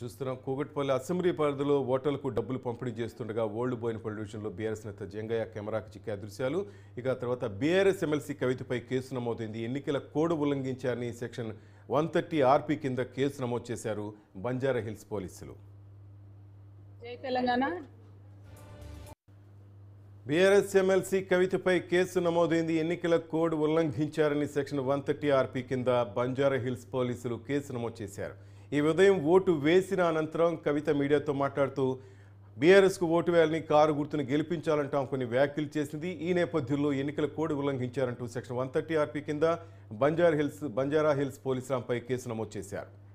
చూస్తున్నాం కూగట్పల్లి అసెంబ్లీ పరిధిలో ఓటర్లకు డబ్బులు పంపిణీ చేస్తుండగా ఓల్డ్ బోయిన పొల్యూషన్లో బీఆర్ఎస్ నేత జంగయ్య కెమెరాకు చిక్కే దృశ్యాలు ఇక తర్వాత బీఆర్ఎస్ ఎమ్మెల్సీ కవితపై కేసు నమోదైంది ఎన్నికల కోడ్ ఉల్లంఘించారని సెక్షన్ వన్ థర్టీ ఆర్పీ కింద కేసు నమోదు చేశారు బంజారా హిల్స్ పోలీసులు తెలంగాణ బీఆర్ఎస్ ఎమ్మెల్సీ కవితపై కేసు నమోదైంది ఎన్నికల కోడ్ ఉల్లంఘించారని సెక్షన్ వన్ థర్టీ ఆర్పీ కింద బంజారా హిల్స్ పోలీసులు కేసు నమోదు చేశారు ఈ ఉదయం ఓటు వేసిన అనంతరం కవిత మీడియాతో మాట్లాడుతూ బీఆర్ఎస్కు ఓటు వేయాలని కారు గుర్తును గెలిపించాలంటాం కొన్ని వ్యాఖ్యలు చేసింది ఈ నేపథ్యంలో ఎన్నికల కోడ్ ఉల్లంఘించారంటూ సెక్షన్ వన్ థర్టీ ఆర్పీ కింద బంజారా హిల్స్ బంజారా హిల్స్ పోలీసులపై కేసు నమోదు చేశారు